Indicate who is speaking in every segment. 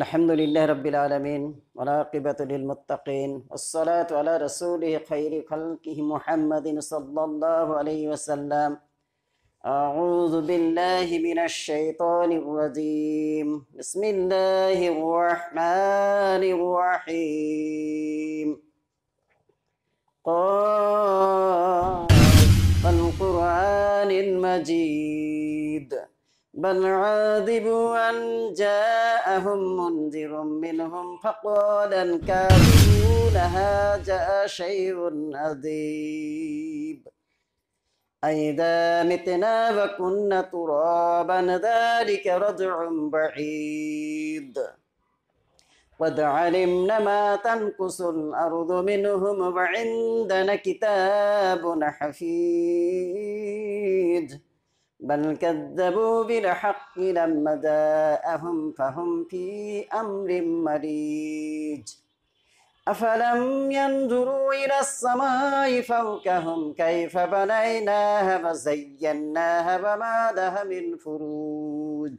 Speaker 1: الحمد لله رب العالمين والعاقبة للمتقين والصلاة على رسوله خير خلقه محمد صلى الله عليه وسلم أعوذ بالله من الشيطان الرجيم بسم الله الرحمن الرحيم قال القرآن المجيد بل عذبوا أن جاءهم منذر منهم فقال الكافرون هذا شيء عظيم أئذا متنا وكنا ترابا ذلك رجع بعيد قد علمنا ما تنقص الأرض منهم وعندنا كتاب حفيد بل كذبوا بالحق لما جاءهم فهم في أمر مريج أفلم ينظروا إلى السماء فوقهم كيف بنيناها وزيناها وما لها من فروج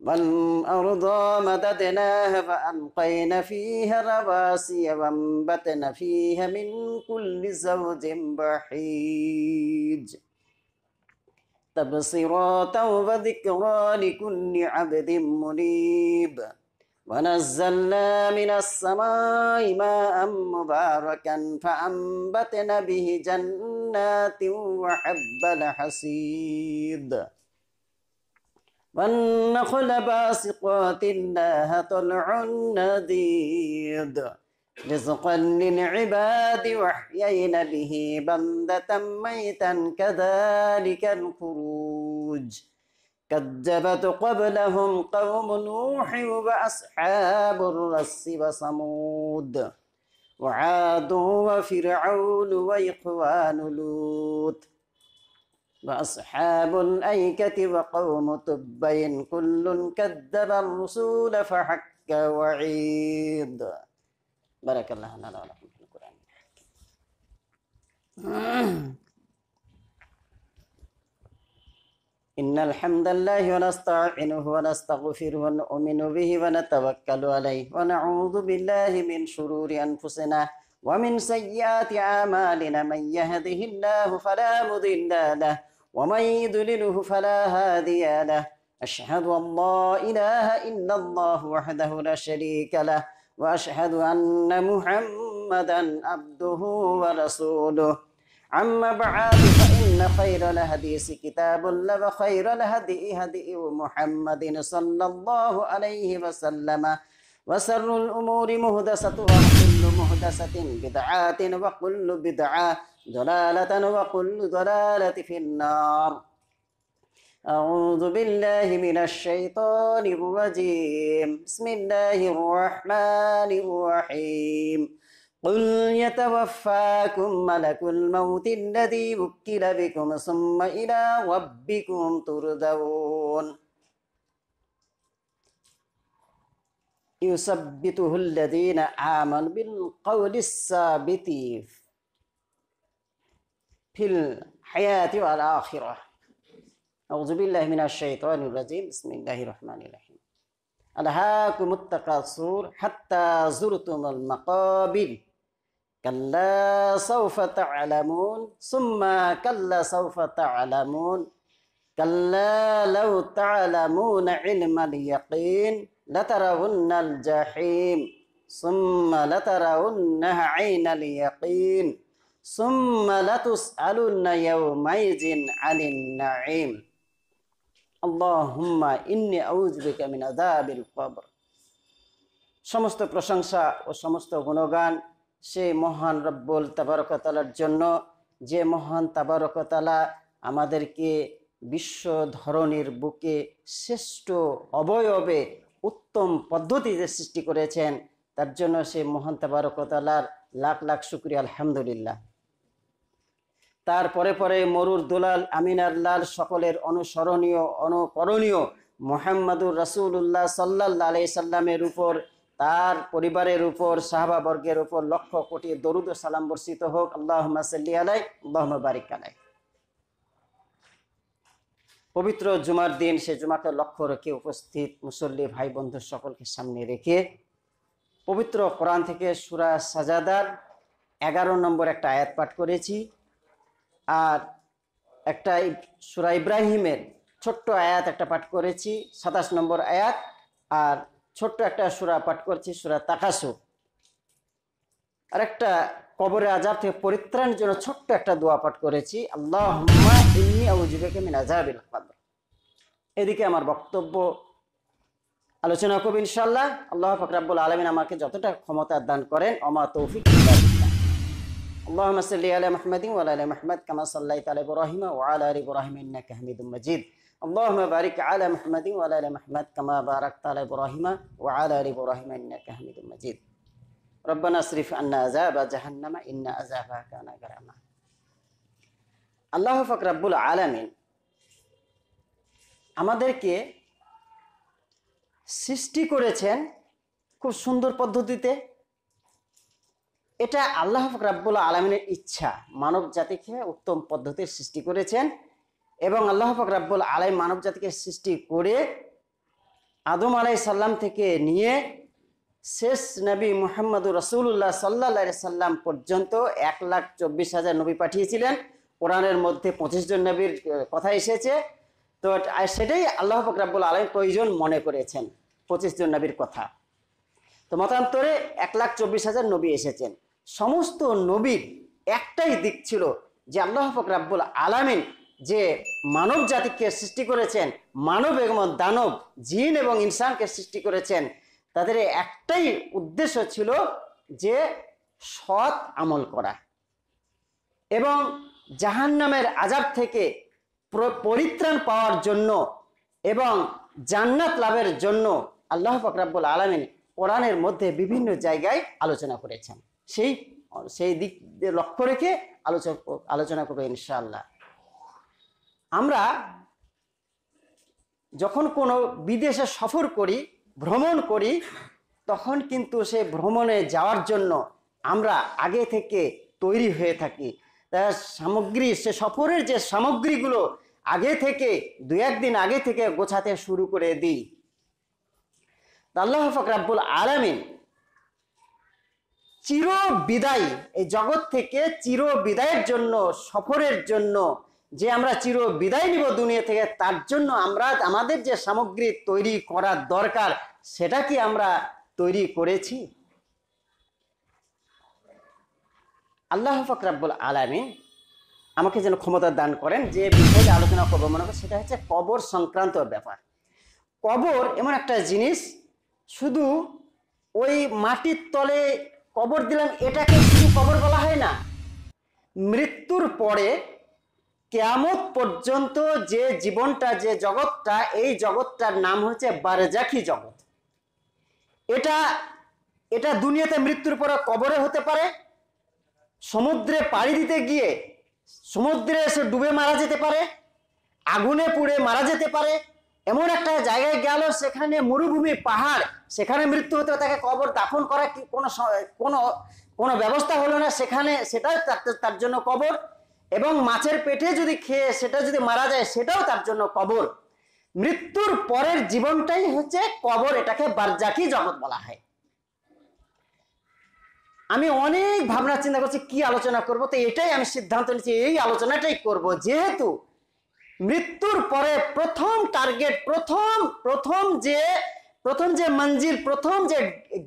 Speaker 1: والأرض مددناها وأنقينا فيها رواسي وأنبتنا فيها من كل زوج بحيج تبصيرات وذكرى لكل عبد منيب ونزلنا من السماء ماء مباركا فأنبتنا به جنات وحب الحصيد والنخل باسقات لها طلع نضيد رزقا للعباد وحيينا به بلدة ميتا كذلك الخروج كذبت قبلهم قوم نوح وأصحاب الرس وصمود وعاد وفرعون وإخوان لوط وأصحاب الأيكة وقوم تبين كل كذب الرسول فحك وعيد بارك الله لنا ولكم في القرآن إن الحمد لله ونستعينه ونستغفره ونؤمن به ونتوكل عليه ونعوذ بالله من شرور أنفسنا ومن سيئات أعمالنا من يهده الله فلا مضل له ومن يضلله فلا هادي له أشهد أن لا إله إلا الله وحده لا شريك له وأشهد أن محمدا عبده ورسوله أما بعد فإن خير الحديث كتاب الله وخير الهدي هدي محمد صلى الله عليه وسلم وسر الأمور مهدستها وكل مهدسة بدعات وكل بدعة ضلالة وكل ضلالة في النار أعوذ بالله من الشيطان الرجيم بسم الله الرحمن الرحيم قل يتوفاكم ملك الموت الذي وكل بكم ثم إلى ربكم تردون يثبته الذين آمنوا بالقول الثابت في الحياة والآخرة أعوذ بالله من الشيطان الرجيم بسم الله الرحمن الرحيم ألهاكم التقاصر حتى زرتم المقابل كلا سوف تعلمون ثم كلا سوف تعلمون كلا لو تعلمون علم اليقين لترون الجحيم ثم لترونها عين اليقين ثم لتسألن يومئذ عن النعيم আল্লাহুম্মা ইন্নি আউজবিকা সমস্ত প্রশংসা ও সমস্ত গুণগান সেই মহান রব্বুল তাবারকতালার জন্য যে মহান তাবারকতালা আমাদেরকে বিশ্ব ধরনের বুকে শ্রেষ্ঠ অবয়বে উত্তম পদ্ধতিতে সৃষ্টি করেছেন তার জন্য সে মহান তাবারকতালার লাখ লাখ শুক্রিয়া আলহামদুলিল্লাহ তার পরে পরে মরুর দুলাল আমিনার লাল সকলের অনুসরণীয় অনুকরণীয় মোহাম্মদুর রাসুল্লাহ সাল্লাহ আলি সাল্লামের উপর তার পরিবারের উপর সাহাবাবর্গের উপর লক্ষ কোটি দরুদ সালাম বর্ষিত হোক আল্লাহ সাল্লি আলাই আল্লাহ বারিক আলাই পবিত্র জুমার দিন সে জুমাকে লক্ষ্য রেখে উপস্থিত মুসল্লি ভাই বন্ধু সকলকে সামনে রেখে পবিত্র কোরআন থেকে সুরা সাজাদার এগারো নম্বর একটা আয়াত পাঠ করেছি আর একটা সুরা ইব্রাহিমের ছোট্ট আয়াত একটা পাঠ করেছি সাতাশ নম্বর আয়াত আর ছোট্ট একটা সুরা পাঠ করেছি সুরা তাকাসু আর একটা কবরে আজাব থেকে পরিত্রাণের জন্য ছোট্ট একটা দোয়া পাঠ করেছি আল্লাহ এদিকে আমার বক্তব্য আলোচনা করবো ইনশাল্লাহ আল্লাহ ফকরাবুল আলমিন আমাকে যতটা ক্ষমতা দান করেন অমা তৌফিক اللهم صل على محمد وعلى ال محمد كما صليت على ابراهيم وعلى ال ابراهيم انك حميد مجيد اللهم بارك على محمد وعلى ال محمد كما باركت على ابراهيم وعلى ال ابراهيم انك حميد مجيد ربنا اصرف عنا عذاب جهنم ان عذابها كان غراما আল্লাহ ফাক রাব্বুল আলামিন আমাদেরকে সৃষ্টি করেছেন খুব সুন্দর পদ্ধতিতে এটা আল্লাহ রাব্বুল আলমিনের ইচ্ছা মানব জাতিকে উত্তম পদ্ধতির সৃষ্টি করেছেন এবং আল্লাহ রাব্বুল আলাই মানব জাতিকে সৃষ্টি করে আদম আলাই সাল্লাম থেকে নিয়ে শেষ নবী মোহাম্মদুর রসুল্লাহ সাল্লা সাল্লাম পর্যন্ত এক লাখ চব্বিশ হাজার নবী পাঠিয়েছিলেন কোরআনের মধ্যে পঁচিশ জন নবীর কথা এসেছে তো সেটাই আল্লাহ ফকরাবুল আলম প্রয়োজন মনে করেছেন পঁচিশ জন নবীর কথা তো মতান্তরে এক লাখ চব্বিশ হাজার নবী এসেছেন সমস্ত নবীর একটাই দিক ছিল যে আল্লাহ ফকরাবুল আলামিন যে মানব জাতিকে সৃষ্টি করেছেন মানব এবং দানব জিন এবং ইনসানকে সৃষ্টি করেছেন তাদের একটাই উদ্দেশ্য ছিল যে সৎ আমল করা এবং জাহান নামের আজাব থেকে পরিত্রাণ পাওয়ার জন্য এবং জান্নাত লাভের জন্য আল্লাহ ফকরাবুল আলমিন কোরআনের মধ্যে বিভিন্ন জায়গায় আলোচনা করেছেন সেই সেই দিক লক্ষ্য রেখে আলোচনা আলোচনা করবো ইনশাআল্লাহ আমরা যখন কোনো বিদেশে সফর করি ভ্রমণ করি তখন কিন্তু সে ভ্রমণে যাওয়ার জন্য আমরা আগে থেকে তৈরি হয়ে থাকি তার সামগ্রী সে সফরের যে সামগ্রীগুলো আগে থেকে দু একদিন আগে থেকে গোছাতে শুরু করে দিই আল্লাহ ফকরাবুল আলামিন চির বিদায় এই জগৎ থেকে চির বিদায়ের জন্য সফরের জন্য যে আমরা চির বিদায় নিব দুনিয়া থেকে তার জন্য আমরা আমাদের যে সামগ্রী তৈরি করার দরকার সেটা কি আমরা তৈরি করেছি আল্লাহ ফকরাবুল আলমী আমাকে যেন ক্ষমতা দান করেন যে বিষয়ে আলোচনা করবো মনে করি সেটা হচ্ছে কবর সংক্রান্ত ব্যাপার কবর এমন একটা জিনিস শুধু ওই মাটির তলে কবর দিলাম এটাকে শুধু কবর বলা হয় না মৃত্যুর পরে কেয়ামত পর্যন্ত যে জীবনটা যে জগৎটা এই জগৎটার নাম হচ্ছে বারজাখি জগৎ এটা এটা দুনিয়াতে মৃত্যুর পরে কবরে হতে পারে সমুদ্রে পাড়ি দিতে গিয়ে সমুদ্রে এসে ডুবে মারা যেতে পারে আগুনে পুড়ে মারা যেতে পারে এমন একটা জায়গায় গেল সেখানে মরুভূমি পাহাড় সেখানে মৃত্যু হতে তাকে কবর দাফন করা কি কোনো কোনো কোনো ব্যবস্থা হলো না সেখানে সেটাও তার জন্য কবর এবং মাছের পেটে যদি খেয়ে সেটা যদি মারা যায় সেটাও তার জন্য কবর মৃত্যুর পরের জীবনটাই হচ্ছে কবর এটাকে বারজাকি জগৎ বলা হয় আমি অনেক ভাবনা চিন্তা করছি কি আলোচনা করব তো এটাই আমি সিদ্ধান্ত নিচ্ছি এই আলোচনাটাই করব যেহেতু মৃত্যুর পরে প্রথম টার্গেট প্রথম প্রথম যে প্রথম যে মঞ্জিল প্রথম যে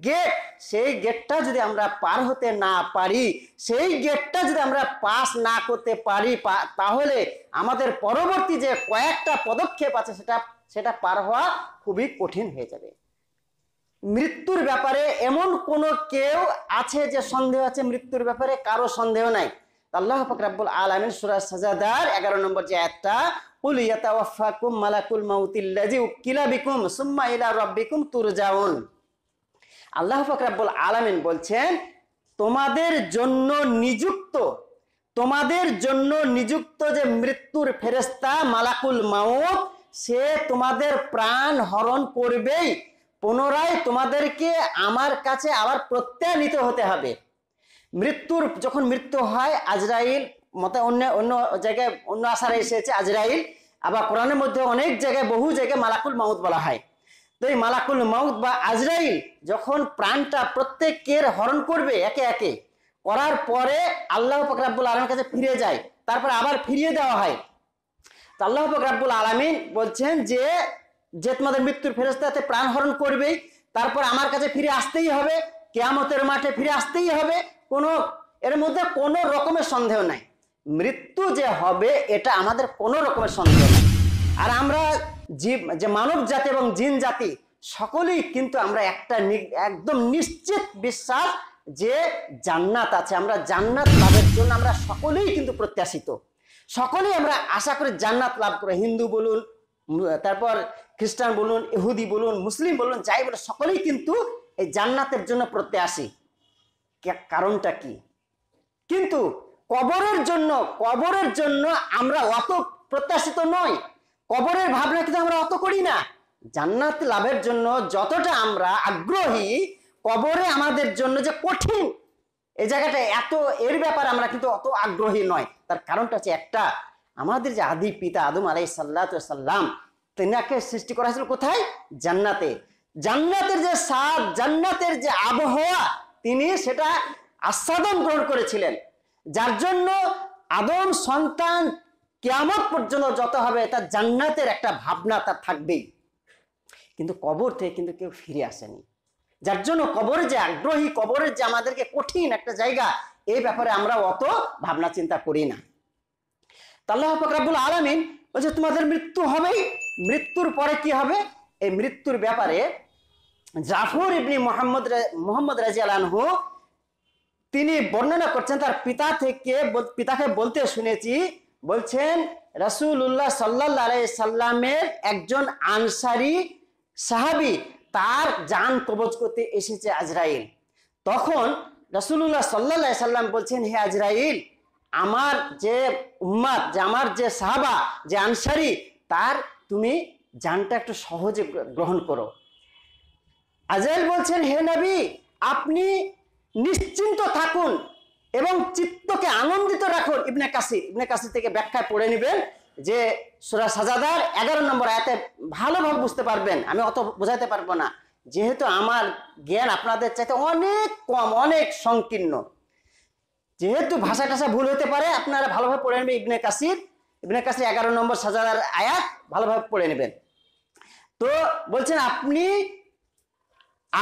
Speaker 1: গেট সেই গেটটা যদি আমরা পার হতে না পারি সেই গেটটা যদি আমরা পাস না করতে পারি তাহলে আমাদের পরবর্তী যে কয়েকটা পদক্ষেপ আছে সেটা সেটা পার হওয়া খুবই কঠিন হয়ে যাবে মৃত্যুর ব্যাপারে এমন কোনো কেউ আছে যে সন্দেহ আছে মৃত্যুর ব্যাপারে কারো সন্দেহ নাই আল্লাহ ফকরাবুল আলমিন সুরা সাজাদার এগারো নম্বর যে একটা মালাকুল মাউতিল্লাজি আল্লাহ ফকরাবুল বলছেন তোমাদের জন্য নিযুক্ত তোমাদের জন্য নিযুক্ত যে মৃত্যুর ফেরেস্তা মালাকুল মাউত সে তোমাদের প্রাণ হরণ করবেই পুনরায় তোমাদেরকে আমার কাছে আবার প্রত্যানিত হতে হবে মৃত্যুর যখন মৃত্যু হয় আজরাইল মতে অন্য অন্য জায়গায় অন্য আশারে এসেছে আজরাইল আবার কোরআনের মধ্যে অনেক জায়গায় বহু জায়গায় মালাকুল মাউত বলা হয় তো এই মালাকুল মাউত বা আজরাইল যখন প্রাণটা প্রত্যেকের হরণ করবে একে একে করার পরে আল্লাহ ফকরাবুল আলমের কাছে ফিরে যায় তারপর আবার ফিরিয়ে দেওয়া হয় তো আল্লাহ ফকরাবুল আলমিন বলছেন যে যে তোমাদের মৃত্যুর ফেরস্তাতে প্রাণ হরণ করবে তারপর আমার কাছে ফিরে আসতেই হবে কেয়ামতের মাঠে ফিরে আসতেই হবে কোনো এর মধ্যে কোনো রকমের সন্দেহ নাই মৃত্যু যে হবে এটা আমাদের কোনো রকমের সন্দেহ নাই আর আমরা জীব যে মানব জাতি এবং জিন জাতি সকলেই কিন্তু আমরা একটা একদম নিশ্চিত বিশ্বাস যে জান্নাত আছে আমরা জান্নাত লাভের জন্য আমরা সকলেই কিন্তু প্রত্যাশিত সকলেই আমরা আশা করি জান্নাত লাভ করে হিন্দু বলুন তারপর খ্রিস্টান বলুন ইহুদি বলুন মুসলিম বলুন যাই বলুন সকলেই কিন্তু এই জান্নাতের জন্য প্রত্যাশী কারণটা কি কিন্তু কবরের জন্য কবরের জন্য আমরা অত প্রত্যাশিত নই কবরের ভাবনা কিন্তু আমরা অত করি না জান্নাত লাভের জন্য যতটা আমরা আগ্রহী কবরে আমাদের জন্য যে কঠিন এই জায়গাটা এত এর ব্যাপারে আমরা কিন্তু অত আগ্রহী নয় তার কারণটা হচ্ছে একটা আমাদের যে আদি পিতা আদম আলাই সাল্লাম তেনাকে সৃষ্টি করা হয়েছিল কোথায় জান্নাতে জান্নাতের যে সাদ জান্নাতের যে আবহাওয়া তিনি সেটা আস্বাদন গ্রহণ করেছিলেন যার জন্য আদম সন্তান কেয়ামত পর্যন্ত যত হবে তার জান্নাতের একটা ভাবনা তার থাকবেই কিন্তু কবর থেকে কিন্তু কেউ ফিরে আসেনি যার জন্য কবরের যে আগ্রহী কবরের যে আমাদেরকে কঠিন একটা জায়গা এই ব্যাপারে আমরা অত ভাবনা চিন্তা করি না তাল্লাহ ফকরাবুল আলমিন বলছে তোমাদের মৃত্যু হবেই মৃত্যুর পরে কি হবে এই মৃত্যুর ব্যাপারে জাফর ইবনি মোহাম্মদ মোহাম্মদ রাজিয়ালানহু তিনি বর্ণনা করছেন তার পিতা থেকে পিতাকে বলতে শুনেছি বলছেন রাসুল্লাহ সাল্লাহ সাল্লামের একজন আনসারি সাহাবি তার যান কবজ করতে এসেছে আজরাইল তখন রসুল্লাহ সাল্লা সাল্লাম বলছেন হে আজরাইল আমার যে উম্মাদ যে আমার যে সাহাবা যে আনসারি তার তুমি যানটা একটু সহজে গ্রহণ করো আজেল বলছেন হে নবী আপনি নিশ্চিন্ত থাকুন এবং চিত্তকে আনন্দিত রাখুন ইবনে কাশি ইবনে কাশি থেকে ব্যাখ্যায় পড়ে নেবেন যে সুরা সাজাদার এগারো নম্বর আয়াতে ভালোভাবে বুঝতে পারবেন আমি অত বোঝাতে পারবো না যেহেতু আমার জ্ঞান আপনাদের চাইতে অনেক কম অনেক সংকীর্ণ যেহেতু ভাষা টাষা ভুল হতে পারে আপনারা ভালোভাবে পড়ে নেবেন ইবনে কাশির ইবনে কাশি এগারো নম্বর সাজাদার আয়াত ভালোভাবে পড়ে নেবেন তো বলছেন আপনি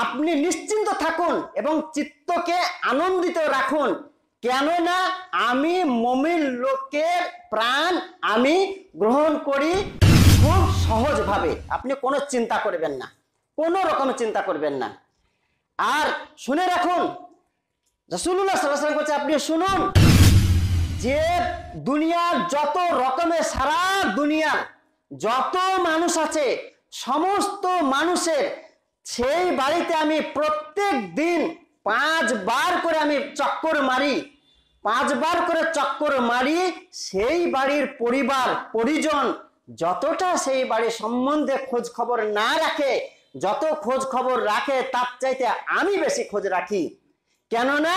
Speaker 1: আপনি নিশ্চিন্ত থাকুন এবং চিত্তকে আনন্দিত রাখুন কেননা আমি মমিন লোকের প্রাণ আমি গ্রহণ করি খুব সহজভাবে আপনি কোনো চিন্তা করবেন না কোনো রকম চিন্তা করবেন না আর শুনে রাখুন রসুল্লাহ সাল্লাম বলছে আপনি শুনুন যে দুনিয়ার যত রকমের সারা দুনিয়ার যত মানুষ আছে সমস্ত মানুষের সেই বাড়িতে আমি প্রত্যেক দিন পাঁচবার করে আমি চক্কর মারি পাঁচবার করে চক্কর মারি সেই বাড়ির পরিবার পরিজন যতটা সেই বাড়ির সম্বন্ধে খোঁজ খবর না রাখে যত খোঁজ খবর রাখে তার চাইতে আমি বেশি খোঁজ রাখি কেননা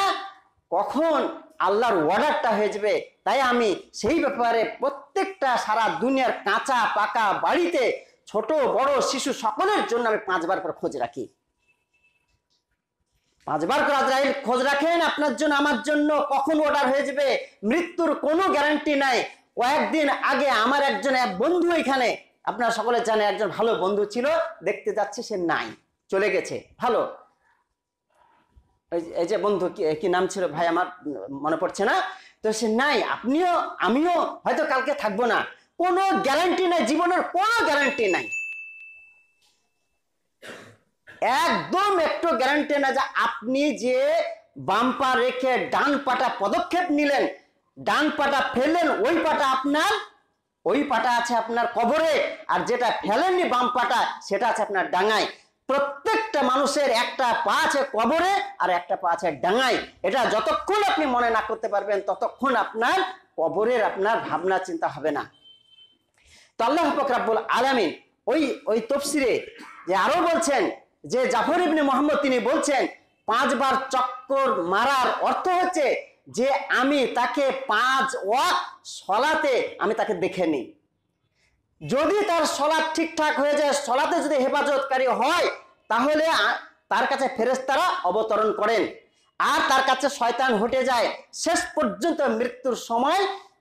Speaker 1: কখন আল্লাহর অর্ডারটা হয়ে যাবে তাই আমি সেই ব্যাপারে প্রত্যেকটা সারা দুনিয়ার কাঁচা পাকা বাড়িতে ছোট বড় শিশু সকলের জন্য আমি পাঁচবার করে খোঁজ রাখি পাঁচবার করে আজরাইল খোঁজ রাখেন আপনার জন্য আমার জন্য কখন অর্ডার হয়ে যাবে মৃত্যুর কোনো গ্যারান্টি নাই কয়েকদিন আগে আমার একজন এক বন্ধু এখানে আপনারা সকলে জানেন একজন ভালো বন্ধু ছিল দেখতে যাচ্ছে সে নাই চলে গেছে ভালো এই যে বন্ধু কি নাম ছিল ভাই আমার মনে পড়ছে না তো সে নাই আপনিও আমিও হয়তো কালকে থাকবো না কোনো গ্যারান্টি নাই জীবনের কোনো গ্যারান্টি নাই একদম একটু গ্যারান্টি না যে আপনি যে বাম পা রেখে ডান পাটা পদক্ষেপ নিলেন ডান পাটা ফেললেন ওই পাটা আপনার ওই পাটা আছে আপনার কবরে আর যেটা ফেলেননি বাম পাটা সেটা আছে আপনার ডাঙায় প্রত্যেকটা মানুষের একটা পা আছে কবরে আর একটা পা আছে ডাঙায় এটা যতক্ষণ আপনি মনে না করতে পারবেন ততক্ষণ আপনার কবরের আপনার ভাবনা চিন্তা হবে না তো আল্লাহ ফকরাবুল আলামিন ওই ওই তফসিরে যে আরো বলছেন যে জাফর ইবনে মোহাম্মদ তিনি বলছেন পাঁচবার চক্কর মারার অর্থ হচ্ছে যে আমি তাকে পাঁচ ওয়াক সলাতে আমি তাকে দেখে নিই যদি তার সলাৎ ঠিকঠাক হয়ে যায় সলাতে যদি হেফাজতকারী হয় তাহলে তার কাছে ফেরেস্তারা অবতরণ করেন আর তার কাছে শয়তান হটে যায় শেষ পর্যন্ত মৃত্যুর সময়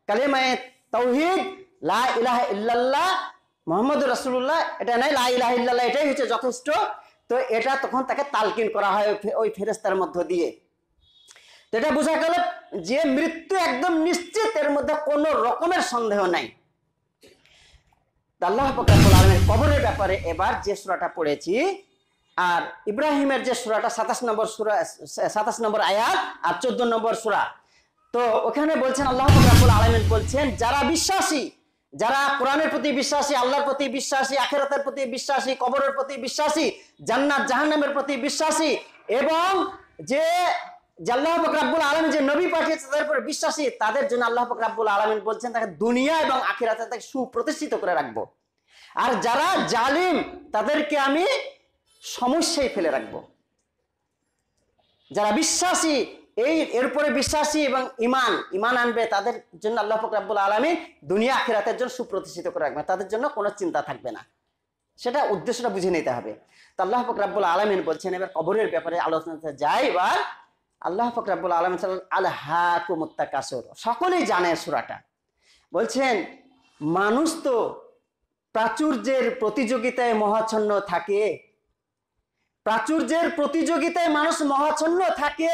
Speaker 1: কালেমায় তৌহিদ লা ইলাহা ইল্লাল্লাহ মোহাম্মদ রাসুল্লাহ এটা নাই লা ইলাহ ইল্লাল্লাহ এটাই হচ্ছে যথেষ্ট তো এটা তখন তাকে তালকিন করা হয় ওই ফেরেস্তার মধ্য দিয়ে তো এটা বোঝা গেল যে মৃত্যু একদম নিশ্চিত এর মধ্যে কোনো রকমের সন্দেহ নাই আল্লাহ ফকরাবুল আলমের কবরের ব্যাপারে এবার যে সুরাটা পড়েছি আর ইব্রাহিমের যে সুরাটা সাতাশ নম্বর সুরা সাতাশ নম্বর আয়াত আর চোদ্দ নম্বর সুরা তো ওখানে বলছেন আল্লাহ ফকরাবুল আলমের বলছেন যারা বিশ্বাসী যারা কোরআনের প্রতি বিশ্বাসী আল্লাহর প্রতি বিশ্বাসী আখেরাতের প্রতি বিশ্বাসী কবরের প্রতি বিশ্বাসী জান্নাত জাহান্নামের প্রতি বিশ্বাসী এবং যে আল্লাহ ফকরাবুল আলম যে নবী পাঠিয়েছে তাদের উপর বিশ্বাসী তাদের জন্য আল্লাহ ফকরাবুল আলমিন বলছেন তাকে দুনিয়া এবং আখেরাতে তাকে সুপ্রতিষ্ঠিত করে রাখবো আর যারা জালিম তাদেরকে আমি সমস্যায় ফেলে রাখবো যারা বিশ্বাসী এই এরপরে বিশ্বাসী এবং ইমান ইমান আনবে তাদের জন্য আল্লাহ ফকরাবুল আলমী দুনিয়া খেরাতের জন্য সুপ্রতিষ্ঠিত করে রাখবে তাদের জন্য কোনো চিন্তা থাকবে না সেটা উদ্দেশ্যটা বুঝে নিতে হবে তো আল্লাহ ফকরাবুল আলমিন বলছেন এবার কবরের ব্যাপারে আলোচনাতে যাই এবার আল্লাহ ফকরাবুল আলম আল্লাহ কাসর সকলেই জানে সুরাটা বলছেন মানুষ তো প্রাচুর্যের প্রতিযোগিতায় মহাচ্ছন্ন থাকে প্রাচুর্যের প্রতিযোগিতায় মানুষ মহাচ্ছন্ন থাকে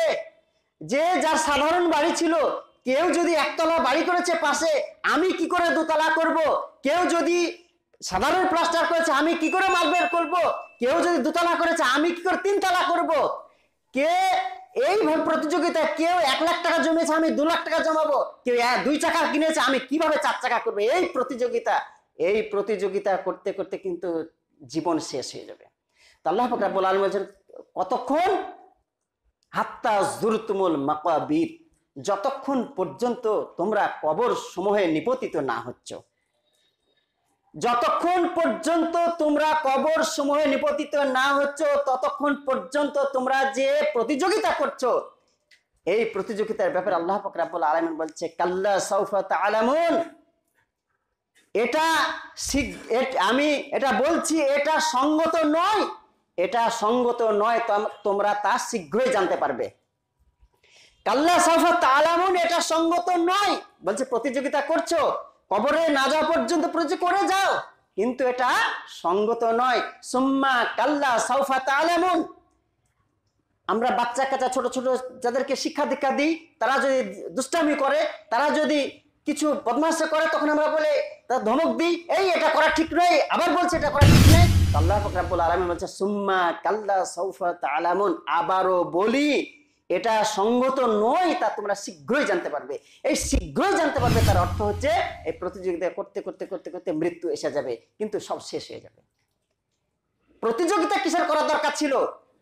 Speaker 1: যে হ্যাঁ। যার সাধারণ বাড়ি ছিল কেউ যদি একতলা বাড়ি করেছে পাশে আমি কি করে দোতলা করব। কেউ যদি সাধারণ প্লাস্টার করেছে আমি কি করে বের করব। কেউ যদি দোতলা করেছে আমি কি করে তিনতলা করব। কে এই প্রতিযোগিতায় কেউ এক লাখ টাকা জমেছে আমি দু লাখ টাকা জমাবো কেউ দুই চাকা কিনেছে আমি কিভাবে চার চাকা করবো এই প্রতিযোগিতা এই প্রতিযোগিতা করতে করতে কিন্তু জীবন শেষ হয়ে যাবে তো আল্লাহ ফকরাবুল বলছেন কতক্ষণ হাত্তা জুরতুমুল মাকাবির যতক্ষণ পর্যন্ত তোমরা কবর সমূহে নিপতিত না হচ্ছ যতক্ষণ পর্যন্ত তোমরা কবর সমূহে নিপতিত না হচ্ছ ততক্ষণ পর্যন্ত তোমরা যে প্রতিযোগিতা করছো এই প্রতিযোগিতার ব্যাপারে আল্লাহ ফকরাবুল আলমিন বলছে কাল্লা সৌফত আলামুন এটা আমি এটা বলছি এটা সঙ্গত নয় এটা সঙ্গত নয় তোমরা তা শীঘ্রই জানতে পারবে কাল্লা সাফা তালামুন এটা সঙ্গত নয় বলছে প্রতিযোগিতা করছো কবরে না যাওয়া পর্যন্ত করে যাও কিন্তু এটা সঙ্গত নয় সুম্মা কাল্লা সাউফা তালামুন আমরা বাচ্চা কাচ্চা ছোট ছোট যাদেরকে শিক্ষা দীক্ষা দিই তারা যদি দুষ্টামি করে তারা যদি কিছু বদমাশা করে তখন আমরা বলে ধমক দিই এই এটা করা ঠিক নয় আবার বলছে এটা করা ঠিক নয় আবারও বলি এটা সঙ্গত নয় তা তোমরা শীঘ্রই জানতে পারবে এই শীঘ্রই জানতে পারবে তার অর্থ হচ্ছে এই প্রতিযোগিতা করতে করতে করতে করতে মৃত্যু এসে যাবে কিন্তু সব শেষ হয়ে যাবে প্রতিযোগিতা কিসের করার দরকার ছিল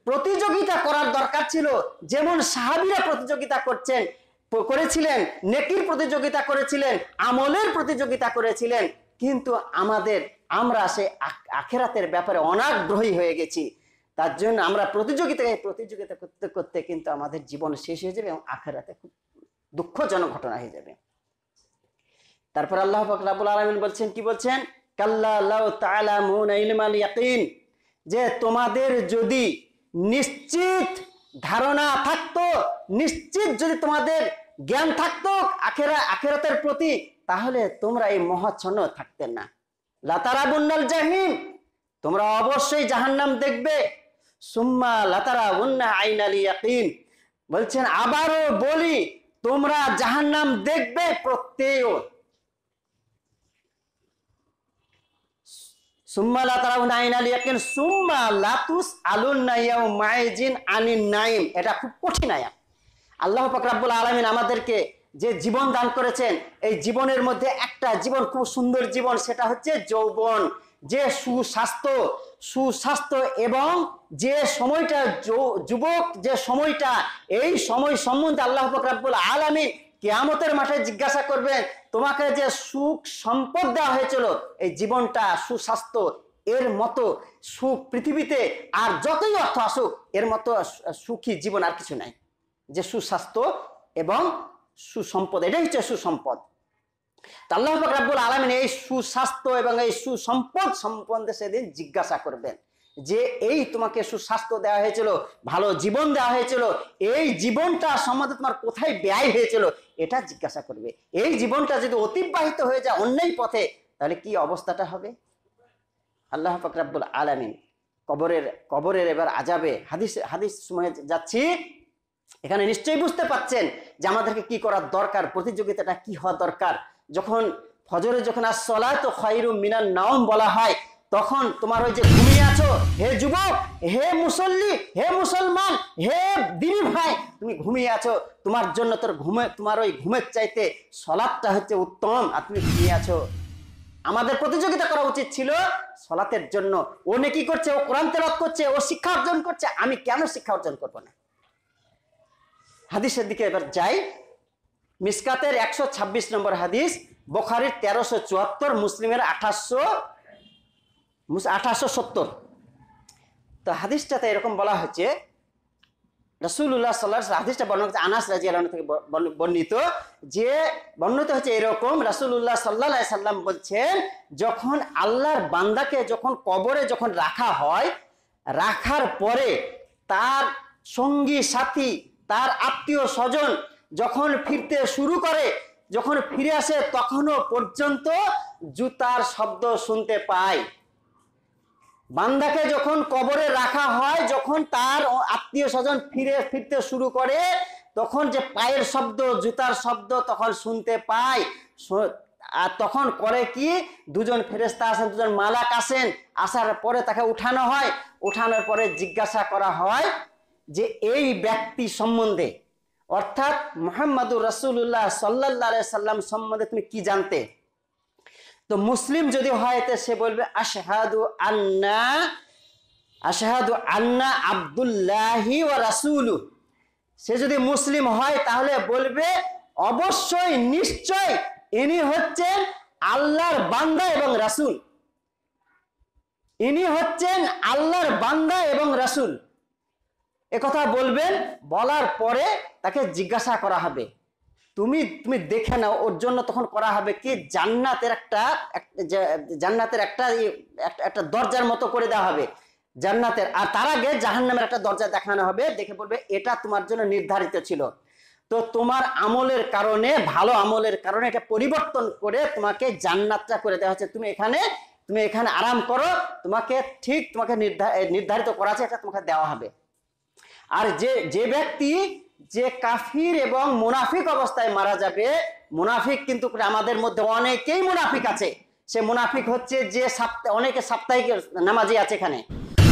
Speaker 1: প্রতিযোগিতা করার দরকার ছিল যেমন সাহাবিরা প্রতিযোগিতা করছেন করেছিলেন নেকির প্রতিযোগিতা করেছিলেন আমলের প্রতিযোগিতা করেছিলেন কিন্তু আমাদের আমরা সে আখেরাতের ব্যাপারে অনাগ্রহী হয়ে গেছি তার জন্য আমরা প্রতিযোগিতায় প্রতিযোগিতা করতে করতে কিন্তু আমাদের জীবন শেষ হয়ে যাবে এবং আখেরাতে খুব দুঃখজনক ঘটনা হয়ে যাবে তারপর আল্লাহ ফকরাবুল আলমিন বলছেন কি বলছেন যে তোমাদের যদি নিশ্চিত ধারণা থাকতো নিশ্চিত যদি তোমাদের জ্ঞান থাকতো আখেরা আখেরাতের প্রতি তাহলে তোমরা এই মহাচ্ছন্ন থাকতেন না জাহিম তোমরা অবশ্যই নাম দেখবে সুম্মা লাতারাবুন্না আইনাল ইয়াকিন বলছেন আবারও বলি তোমরা নাম দেখবে প্রত্যেক সুম্মা ইয়াকিন সুম্মা লাতুস নাইম এটা খুব কঠিন আয়া আল্লাহ পাক রাব্বুল আমাদেরকে যে জীবন দান করেছেন এই জীবনের মধ্যে একটা জীবন খুব সুন্দর জীবন সেটা হচ্ছে যৌবন যে সুস্বাস্থ্য সুস্বাস্থ্য এবং যে সময়টা যুবক যে সময়টা এই সময় সম্বন্ধে আল্লাহ ফকরাবুল আমি কেয়ামতের মাঠে জিজ্ঞাসা করবেন তোমাকে যে সুখ সম্পদ দেওয়া হয়েছিল এই জীবনটা সুস্বাস্থ্য এর মতো সুখ পৃথিবীতে আর যতই অর্থ আসুক এর মতো সুখী জীবন আর কিছু নাই যে সুস্বাস্থ্য এবং সুসম্পদ এটাই হচ্ছে সুসম্পদ আল্লাহ রাব্বুল আলমিন এই সুস্বাস্থ্য এবং এই সুসম্পদ সম্বন্ধে সেদিন জিজ্ঞাসা করবেন যে এই তোমাকে সুস্বাস্থ্য দেওয়া হয়েছিল ভালো জীবন দেওয়া হয়েছিল এই জীবনটা সম্বন্ধে তোমার কোথায় ব্যয় হয়েছিল এটা জিজ্ঞাসা করবে এই জীবনটা যদি অতিবাহিত হয়ে যায় অন্যই পথে তাহলে কি অবস্থাটা হবে আল্লাহ ফকরাবুল আলামিন কবরের কবরের এবার আজাবে হাদিস হাদিস সময় যাচ্ছি এখানে নিশ্চয়ই বুঝতে পাচ্ছেন যে আমাদেরকে কি করার দরকার প্রতিযোগিতাটা কি হওয়া দরকার যখন ফজরে যখন আর সলা তো খয়রু মিনার নাওম বলা হয় তখন তোমার ওই যে ঘুমিয়ে আছো হে যুবক হে মুসল্লি হে মুসলমান হে দিনী ভাই তুমি ঘুমিয়ে আছো তোমার জন্য তোর ঘুমে তোমার ওই ঘুমের চাইতে সলাপটা হচ্ছে উত্তম আর তুমি ঘুমিয়ে আছো আমাদের প্রতিযোগিতা করা উচিত ছিল সলাতের জন্য ও নেকি করছে ও কোরআন তেলাত করছে ও শিক্ষা অর্জন করছে আমি কেন শিক্ষা অর্জন করবো না হাদিসের দিকে এবার যাই মিসকাতের একশো ছাব্বিশ নম্বর হাদিস বখারির তেরোশো চুয়াত্তর মুসলিমের আঠাশশো আঠাশো সত্তর তো হাদিসটাতে এরকম বলা হয়েছে রসুল্লাহ সাল্লাহ হাদিসটা বর্ণনা হচ্ছে আনাস রাজি আলম থেকে বর্ণিত যে বর্ণিত হচ্ছে এরকম রসুল্লাহ সাল্লাহ সাল্লাম বলছেন যখন আল্লাহর বান্দাকে যখন কবরে যখন রাখা হয় রাখার পরে তার সঙ্গী সাথী তার আত্মীয় স্বজন যখন ফিরতে শুরু করে যখন ফিরে আসে তখনও পর্যন্ত জুতার শব্দ শুনতে পায় বান্দাকে যখন কবরে রাখা হয় যখন তার আত্মীয় স্বজন ফিরে ফিরতে শুরু করে তখন যে পায়ের শব্দ জুতার শব্দ তখন শুনতে পায় আর তখন করে কি দুজন ফেরেস্তা আসেন দুজন মালাক আসেন আসার পরে তাকে উঠানো হয় উঠানোর পরে জিজ্ঞাসা করা হয় যে এই ব্যক্তি সম্বন্ধে অর্থাৎ মোহাম্মদুর রসুল্লাহ সাল্লাহ সাল্লাম সম্বন্ধে তুমি কি জানতে তো মুসলিম যদি হয় তো সে বলবে আশাহাদু আন্না আশাহাদু আন্না আবদুল্লাহি ও রাসুল সে যদি মুসলিম হয় তাহলে বলবে অবশ্যই নিশ্চয় ইনি হচ্ছেন আল্লাহর বান্দা এবং রাসুল ইনি হচ্ছেন আল্লাহর বান্দা এবং রাসুল কথা বলবেন বলার পরে তাকে জিজ্ঞাসা করা হবে তুমি তুমি দেখে নাও ওর জন্য তখন করা হবে কি জান্নাতের একটা জান্নাতের একটা একটা দরজার মতো করে দেওয়া হবে জান্নাতের আর তার আগে জাহান্নামের একটা দরজা দেখানো হবে দেখে বলবে এটা তোমার জন্য নির্ধারিত ছিল তো তোমার আমলের কারণে ভালো আমলের কারণে এটা পরিবর্তন করে তোমাকে জান্নাতটা করে দেওয়া হচ্ছে তুমি এখানে তুমি এখানে আরাম করো তোমাকে ঠিক তোমাকে নির্ধারিত করা আছে এটা তোমাকে দেওয়া হবে আর যে যে ব্যক্তি যে কাফির এবং মুনাফিক অবস্থায় মারা যাবে মুনাফিক কিন্তু আমাদের মধ্যে অনেকেই মুনাফিক আছে সে মুনাফিক হচ্ছে যে অনেকে সাপ্তাহিক নামাজি আছে এখানে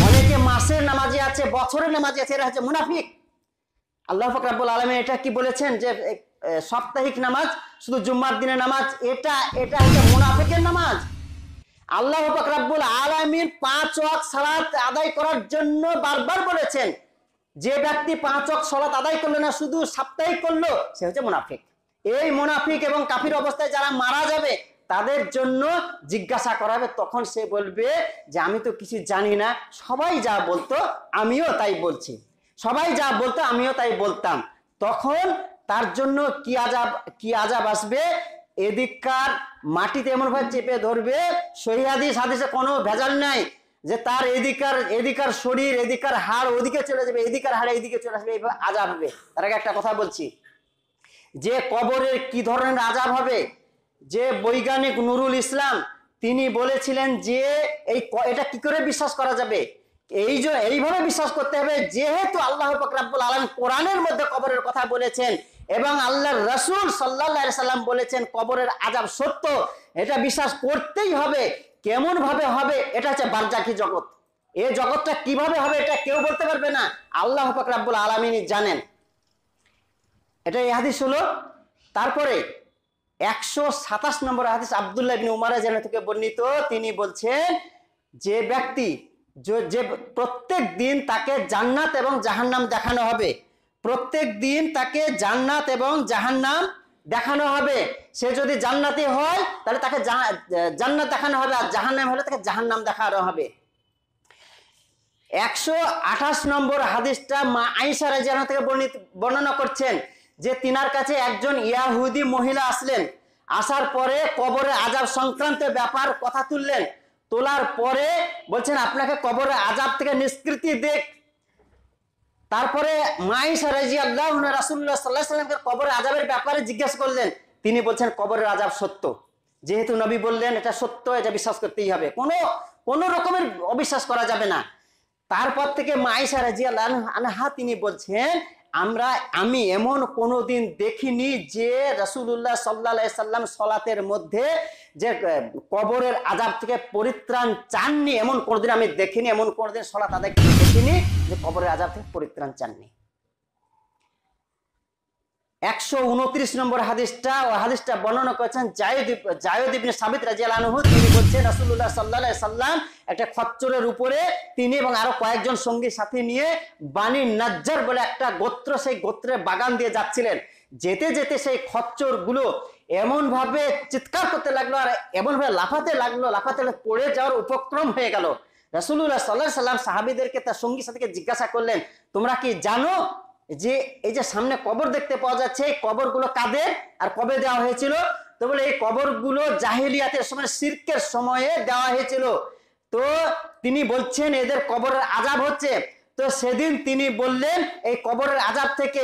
Speaker 1: অনেকে মাসের নামাজি আছে বছরের নামাজি আছে এরা হচ্ছে মুনাফিক আল্লাহ ফকরাবুল আলম এটা কি বলেছেন যে সাপ্তাহিক নামাজ শুধু জুম্মার দিনের নামাজ এটা এটা হচ্ছে মুনাফিকের নামাজ আল্লাহ ফকরাবুল আলমীর পাঁচ ওয়াক সালাত আদায় করার জন্য বারবার বলেছেন যে ব্যক্তি পাঁচ অক সলাত আদায় করলো না শুধু সাপ্তাহিক করলো সে হচ্ছে মুনাফিক এই মুনাফিক এবং কাফির অবস্থায় যারা মারা যাবে তাদের জন্য জিজ্ঞাসা করাবে তখন সে বলবে যে আমি তো কিছু জানি না সবাই যা বলতো আমিও তাই বলছি সবাই যা বলতো আমিও তাই বলতাম তখন তার জন্য কি আজাব কি আজাব আসবে এদিককার মাটিতে এমনভাবে চেপে ধরবে সহি হাদিস হাদিসে কোনো ভেজাল নাই যে তার এদিকার এদিকার শরীর এদিকার হাড় ওদিকে চলে যাবে এদিকার হাড় এদিকে চলে আসবে এইভাবে আজাব হবে তার আগে একটা কথা বলছি যে কবরের কি ধরনের আজাব হবে যে বৈজ্ঞানিক নুরুল ইসলাম তিনি বলেছিলেন যে এই এটা কি করে বিশ্বাস করা যাবে এই যে এইভাবে বিশ্বাস করতে হবে যেহেতু আল্লাহ ফকরাবুল আলম কোরআনের মধ্যে কবরের কথা বলেছেন এবং আল্লাহর রসুল সাল্লা সাল্লাম বলেছেন কবরের আজাব সত্য এটা বিশ্বাস করতেই হবে কেমন ভাবে হবে এটা হচ্ছে বারজাকি জগৎ এ জগৎটা কিভাবে হবে এটা কেউ বলতে পারবে না আল্লাহ ফাকরাবুল আলমিনী জানেন এটা এই হাদিস হলো তারপরে একশো সাতাশ নম্বর হাদিস আবদুল্লাহ উমারা যেন থেকে বর্ণিত তিনি বলছেন যে ব্যক্তি যে প্রত্যেক দিন তাকে জান্নাত এবং জাহান্নাম দেখানো হবে প্রত্যেক দিন তাকে জান্নাত এবং জাহান্নাম দেখানো হবে সে যদি জান্নাতি হয় তাহলে তাকে জান্নাত দেখানো হবে আর নাম হলে তাকে জাহান্নাম দেখানো হবে একশো আঠাশ নম্বর হাদিসটা মা আইসার রাজিয়ান থেকে বর্ণিত বর্ণনা করছেন যে তিনার কাছে একজন ইয়াহুদি মহিলা আসলেন আসার পরে কবরে আজাব সংক্রান্ত ব্যাপার কথা তুললেন তোলার পরে বলছেন আপনাকে কবরে আজাব থেকে নিষ্কৃতি দেখ তারপরে মাইশা রাজি আজাবের ব্যাপারে জিজ্ঞেস করলেন তিনি বলছেন কবরের আজাব সত্য যেহেতু নবী বললেন এটা সত্য এটা বিশ্বাস করতেই হবে কোনো কোনো রকমের অবিশ্বাস করা যাবে না
Speaker 2: তারপর থেকে মাইশা
Speaker 1: রাজি আনহা তিনি বলছেন আমরা আমি এমন কোনো দিন দেখিনি যে রসুল্লাহ সাল্লা সাল্লাম সলাতের মধ্যে যে কবরের আজাব থেকে পরিত্রাণ চাননি এমন কোনোদিন আমি দেখিনি এমন কোনোদিন সলাত তাদেরকে দেখিনি যে কবরের আজাব থেকে পরিত্রাণ চাননি একশো উনত্রিশ নম্বর হাদিসটা ও হাদিসটা বর্ণনা করেছেন জায়দ জায়দ সাবিত রাজিয়াল আনহু তিনি বলছেন রাসুল্লাহ সাল্লাহ সাল্লাম একটা খচ্চরের উপরে তিনি এবং আরো কয়েকজন সঙ্গী সাথে নিয়ে বানি নাজ্জার বলে একটা গোত্র সেই গোত্রের বাগান দিয়ে যাচ্ছিলেন যেতে যেতে সেই খচ্চরগুলো এমনভাবে চিৎকার করতে লাগলো আর এমনভাবে লাফাতে লাগলো লাফাতে পড়ে যাওয়ার উপক্রম হয়ে গেল রাসুল্লাহ সাল্লাহ সাল্লাম সাহাবিদেরকে তার সঙ্গী সাথে জিজ্ঞাসা করলেন তোমরা কি জানো যে এই যে সামনে কবর দেখতে পাওয়া যাচ্ছে এই কবরগুলো কাদের আর কবে দেওয়া হয়েছিল তো বলে এই কবরগুলো জাহিলিয়াতের সময় সির্কের সময়ে দেওয়া হয়েছিল তো তিনি বলছেন এদের কবরের আজাব হচ্ছে তো সেদিন তিনি বললেন এই কবরের আজাব থেকে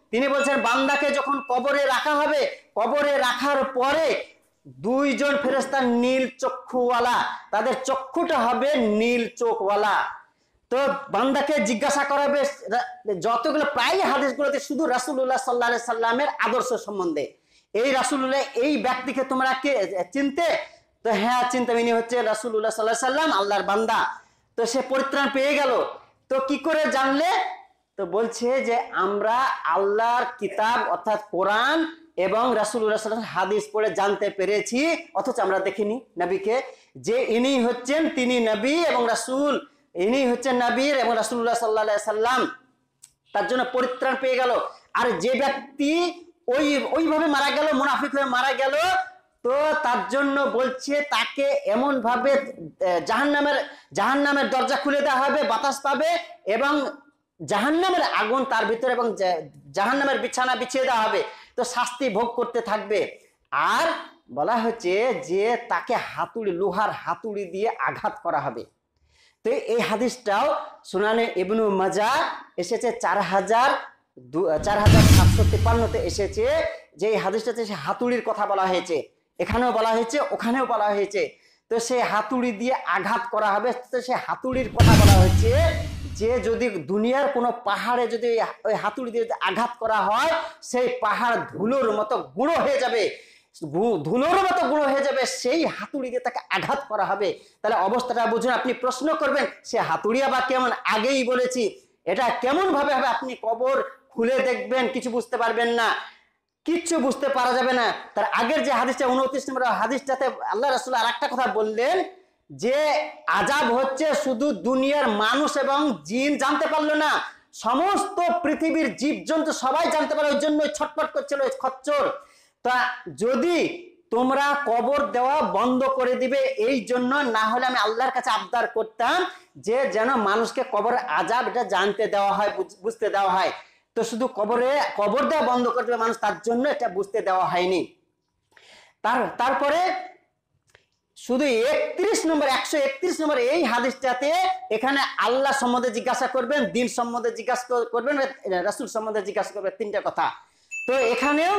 Speaker 1: তিনি বলছেন বান্দাকে যখন কবরে রাখা হবে কবরে রাখার পরে দুইজন ফেরেস্তা নীল চক্ষুওয়ালা তাদের চক্ষুটা হবে নীল চোখওয়ালা তো বান্দাকে জিজ্ঞাসা করাবে যতগুলো প্রায় হাদিসগুলোতে শুধু রাসুল্লাহ সাল্লা সাল্লামের আদর্শ সম্বন্ধে এই রাসুল্লাহ এই ব্যক্তিকে তোমরা কে চিনতে তো হ্যাঁ চিন্তা মিনি হচ্ছে রাসুল্লাহ সাল্লাহ সাল্লাম আল্লাহর বান্দা তো সে পরিত্রাণ পেয়ে গেল তো কি করে জানলে তো বলছে যে আমরা আল্লাহর কিতাব অর্থাৎ কোরআন এবং রাসুল রাসুল হাদিস পড়ে জানতে পেরেছি অথচ আমরা দেখিনি নবীকে যে ইনি হচ্ছেন তিনি নবী এবং রাসুল ইনি হচ্ছেন নবীর এবং রাসুল্লাহ সাল্লা সাল্লাম তার জন্য পরিত্রাণ পেয়ে গেল আর যে ব্যক্তি ওই ওইভাবে মারা গেল মুনাফিক হয়ে মারা গেল তো তার জন্য বলছে তাকে এমন ভাবে জাহান নামের জাহান নামের দরজা খুলে দেওয়া হবে বাতাস পাবে এবং জাহান্নামের আগুন তার ভিতরে এবং জাহান্নামের বিছানা বিছিয়ে দেওয়া হবে তো শাস্তি ভোগ করতে থাকবে আর বলা হচ্ছে যে তাকে হাতুড়ি লোহার হাতুড়ি দিয়ে আঘাত করা হবে তো এই হাদিসটাও সুনানে ইবনু মাজা এসেছে চার হাজার চার হাজার সাতশো তিপ্পান্নতে এসেছে যে এই হাদিসটাতে সে হাতুড়ির কথা বলা হয়েছে এখানেও বলা হয়েছে ওখানেও বলা হয়েছে তো সে হাতুড়ি দিয়ে আঘাত করা হবে তো সে হাতুড়ির কথা বলা হয়েছে যে যদি দুনিয়ার কোনো পাহাড়ে যদি ওই হাতুড়ি দিয়ে আঘাত করা হয় সেই পাহাড় ধুলোর মতো গুঁড়ো হয়ে যাবে ধুলোর মতো গুঁড়ো হয়ে যাবে সেই হাতুড়ি দিয়ে তাকে আঘাত করা হবে তাহলে অবস্থাটা বুঝুন আপনি প্রশ্ন করবেন সে হাতুড়ি আবার কেমন আগেই বলেছি এটা কেমন ভাবে হবে আপনি কবর খুলে দেখবেন কিছু বুঝতে পারবেন না কিচ্ছু বুঝতে পারা যাবে না তার আগের যে হাদিসটা উনত্রিশ নম্বর হাদিসটাতে আল্লাহ রাসুল আর একটা কথা বললেন যে আজাব হচ্ছে শুধু দুনিয়ার মানুষ এবং জিন জানতে পারলো না সমস্ত পৃথিবীর জীবজন্তু সবাই জানতে পারে ওই জন্য ছটপট করছিল ওই খচ্চর তা যদি তোমরা কবর দেওয়া বন্ধ করে দিবে এই জন্য না হলে আমি আল্লাহর কাছে আবদার করতাম যে যেন মানুষকে কবর আজাব এটা জানতে দেওয়া হয় বুঝতে দেওয়া হয় তো শুধু কবরে কবর দেওয়া বন্ধ করে দেবে মানুষ তার জন্য এটা বুঝতে দেওয়া হয়নি তার তারপরে শুধু একত্রিশ নম্বর একশো একত্রিশ নম্বর এই হাদিসটাতে এখানে আল্লাহ সম্বন্ধে জিজ্ঞাসা করবেন দিন সম্বন্ধে জিজ্ঞাসা করবেন রাসুল সম্বন্ধে জিজ্ঞাসা করবেন তিনটা কথা তো এখানেও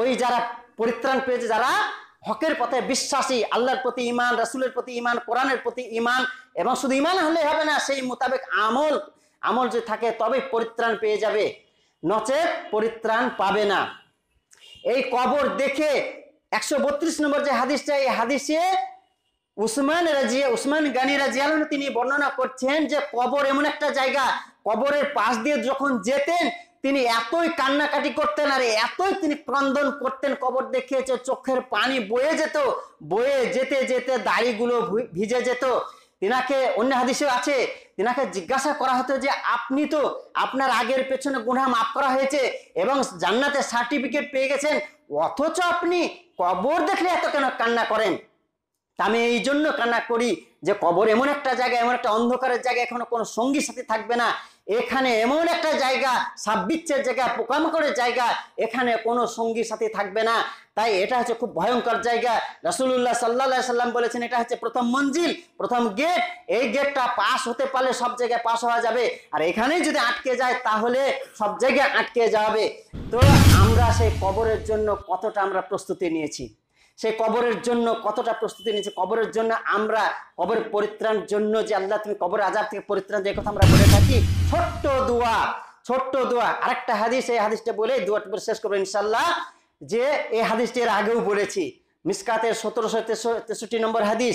Speaker 1: ওই যারা পরিত্রাণ পেয়েছে যারা হকের পথে বিশ্বাসী আল্লাহর প্রতি ইমান রাসুলের প্রতি ইমান কোরআনের প্রতি ইমান এবং শুধু ইমান হলে হবে না সেই মোতাবেক আমল আমল যে থাকে তবেই পরিত্রাণ পেয়ে যাবে নচেত পরিত্রাণ পাবে না এই কবর দেখে একশো বত্রিশ নম্বর যে হাদিসটা এই হাদিসে উসমান রাজিয়া উসমান গানি রাজিয়াল তিনি বর্ণনা করছেন যে কবর এমন একটা জায়গা কবরের পাশ দিয়ে যখন যেতেন তিনি এতই কান্নাকাটি করতেন আর এতই তিনি ক্রন্দন করতেন কবর দেখিয়েছে চোখের পানি বয়ে যেত বয়ে যেতে যেতে দাড়িগুলো ভিজে যেত তিনাকে অন্য হাদিসে আছে তিনাকে জিজ্ঞাসা করা হতো যে আপনি তো আপনার আগের পেছনে গুণা মাফ করা হয়েছে এবং জান্নাতের সার্টিফিকেট পেয়ে গেছেন অথচ আপনি কবর দেখলে এত কেন কান্না করেন আমি এই জন্য কান্না করি যে কবর এমন একটা জায়গা এমন একটা অন্ধকারের জায়গা এখনো কোনো সঙ্গী সাথে থাকবে না এখানে এমন একটা জায়গা সাব্বিচ্ছের জায়গা পোকামাকড়ের জায়গা এখানে কোনো সঙ্গী সাথে থাকবে না তাই এটা হচ্ছে খুব ভয়ঙ্কর জায়গা রাসুল্লাহ সাল্লা সাল্লাম বলেছেন এটা হচ্ছে প্রথম মঞ্জিল প্রথম গেট এই গেটটা পাশ হতে পারলে সব জায়গায় পাস হওয়া যাবে আর এখানে যদি আটকে যায় তাহলে সব জায়গায় আটকে যাবে তো আমরা সেই কবরের জন্য কতটা আমরা প্রস্তুতি নিয়েছি সে কবরের জন্য কতটা প্রস্তুতি নিয়েছে কবরের জন্য আমরা কবর পরিত্রাণ জন্য যে আল্লাহ তুমি কবর আজাব থেকে পরিত্রাণ যে কথা আমরা বলে থাকি ছোট্ট দোয়া ছোট্ট দোয়া আরেকটা হাদিস এই হাদিসটা বলে দোয়াটা শেষ করবো ইনশাল্লাহ যে এই হাদিসটি এর আগেও বলেছি মিসকাতের সতেরোশো তেষট্টি নম্বর হাদিস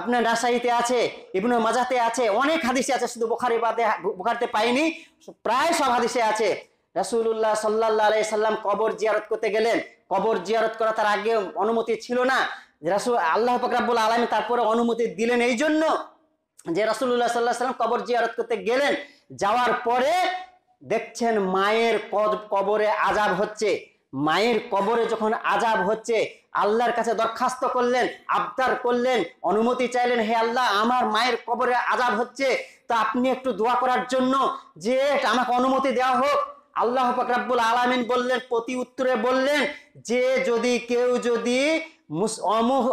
Speaker 1: আপনার রাজশাহীতে আছে ইবনু মাজাতে আছে অনেক হাদিসে আছে শুধু বোখারি বাদে বোখারতে পাইনি প্রায় সব হাদিসে আছে রাসুল্লাহ সাল্লাহ আলাই সাল্লাম কবর জিয়ারত করতে গেলেন কবর জিয়ারত করা তার আগে অনুমতি ছিল না রাসুল আল্লাহ ফকরাবুল আলম তারপরে অনুমতি দিলেন এই জন্য যে রাসুল্লাহ সাল্লাহ সাল্লাম কবর জিয়ারত করতে গেলেন যাওয়ার পরে দেখছেন মায়ের কবরে আজাব হচ্ছে মায়ের কবরে যখন আজাব হচ্ছে আল্লাহর কাছে দরখাস্ত করলেন আবদার করলেন অনুমতি চাইলেন হে আল্লাহ আমার মায়ের কবরে আজাব হচ্ছে তা আপনি একটু দোয়া করার জন্য যে আমাকে অনুমতি দেওয়া হোক আল্লাহ ফাকরাবুল আলামিন বললেন প্রতি উত্তরে বললেন যে যদি কেউ যদি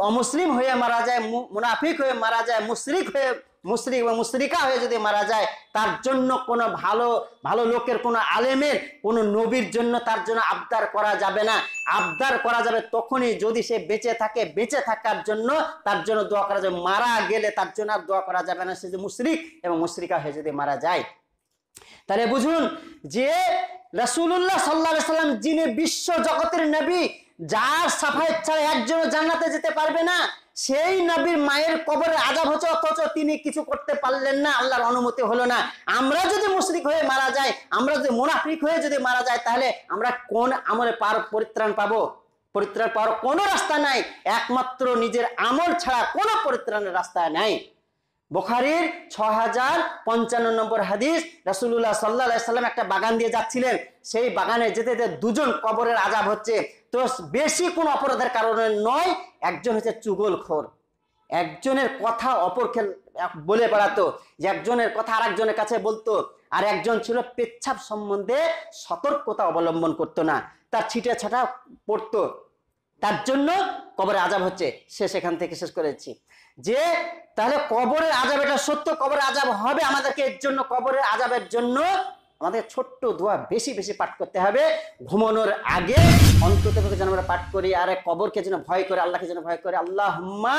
Speaker 1: অমুসলিম হয়ে মারা যায় মুনাফিক হয়ে মারা যায় মুশরিক হয়ে মুশরিক বা মুশরিকা হয়ে যদি মারা যায় তার জন্য কোনো ভালো ভালো লোকের কোনো আলেমের কোনো নবীর জন্য তার জন্য আবদার করা যাবে না আবদার করা যাবে তখনই যদি সে বেঁচে থাকে বেঁচে থাকার জন্য তার জন্য দোয়া করা যাবে মারা গেলে তার জন্য আর দোয়া করা যাবে না সে যে মুশরিক এবং মুশরিকা হয়ে যদি মারা যায় তাহলে বুঝুন যে রসুল্লাহ সাল্লা সাল্লাম যিনি বিশ্ব জগতের নবী যার সাফাই ছাড়া একজন জান্নাতে যেতে পারবে না সেই নবীর মায়ের কবরে আজাব হচ্ছে অথচ তিনি কিছু করতে পারলেন না আল্লাহর অনুমতি হলো না আমরা যদি মুশরিক হয়ে মারা যাই আমরা যদি মোনাফিক হয়ে যদি মারা যায় তাহলে আমরা কোন আমলে পার পরিত্রাণ পাবো পরিত্রাণ পাওয়ার কোনো রাস্তা নাই একমাত্র নিজের আমল ছাড়া কোনো পরিত্রাণের রাস্তা নাই বোখারির ছ হাজার পঞ্চান্ন নম্বর হাদিস রাসুল্লাহ সাল্লা সাল্লাম একটা বাগান দিয়ে যাচ্ছিলেন সেই বাগানে যেতে যেতে দুজন কবরের আজাব হচ্ছে তো বেশি কোনো অপরাধের কারণে নয় একজন হচ্ছে চুগলখোর একজনের কথা অপরকে বলে বেড়াতো যে একজনের কথা আরেকজনের কাছে বলতো আর একজন ছিল পেচ্ছাপ সম্বন্ধে সতর্কতা অবলম্বন করতো না তার ছিটে ছাটা পড়তো তার জন্য কবরে আজাব হচ্ছে সে সেখান থেকে শেষ করেছি যে তাহলে কবরের আজাব এটা সত্য কবরের আজাব হবে আমাদেরকে এর জন্য কবরের আজাবের জন্য আমাদের ছোট্ট দোয়া বেশি বেশি পাঠ করতে হবে ঘুমানোর আগে অন্ততকে যেন আমরা পাঠ করি আর কবরকে যেন ভয় করে আল্লাহকে যেন ভয় করে আল্লাহ হুম্মা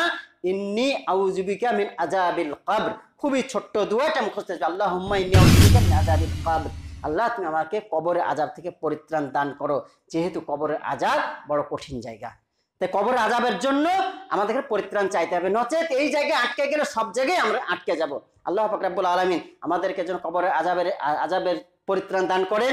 Speaker 1: ইন্নি আউজুবিকা মিন আজাবিল কবর খুবই ছোট্ট দোয়াটা চাই আল্লাহ হুম্মা ইন্নি আউজুবিকা মিন আজাবিল কবর আল্লাহ তুমি আমাকে কবরের আজাব থেকে পরিত্রাণ দান করো যেহেতু কবরের আজাব বড় কঠিন জায়গা তাই কবর আজাবের জন্য আমাদেরকে পরিত্রাণ চাইতে হবে নচেত এই জায়গায় আটকে গেলে সব জায়গায় আমরা আটকে যাব আল্লাহ ফকরাবুল আলমিন আমাদেরকে যেন কবরের আজাবের আজাবের পরিত্রাণ দান করেন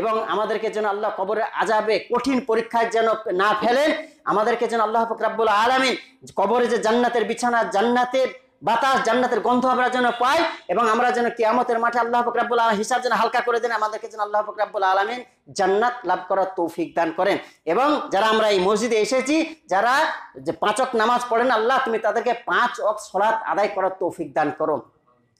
Speaker 1: এবং আমাদেরকে যেন আল্লাহ কবরের আজাবে কঠিন পরীক্ষায় যেন না ফেলেন আমাদেরকে যেন আল্লাহ ফকরাবুল আলমিন কবরে যে জান্নাতের বিছানা জান্নাতের বাতাস জান্নাতের গন্ধ আমরা যেন পাই এবং আমরা যেন কেয়ামতের মাঠে আল্লাহ ফকরাবুল আলম হিসাব যেন হালকা করে দেন আমাদেরকে যেন আল্লাহ ফকরাবুল আলমিন জান্নাত লাভ করার তৌফিক দান করেন এবং যারা আমরা এই মসজিদে এসেছি যারা যে পাঁচক নামাজ পড়েন আল্লাহ তুমি তাদেরকে পাঁচ অক সলাৎ আদায় করার তৌফিক দান করো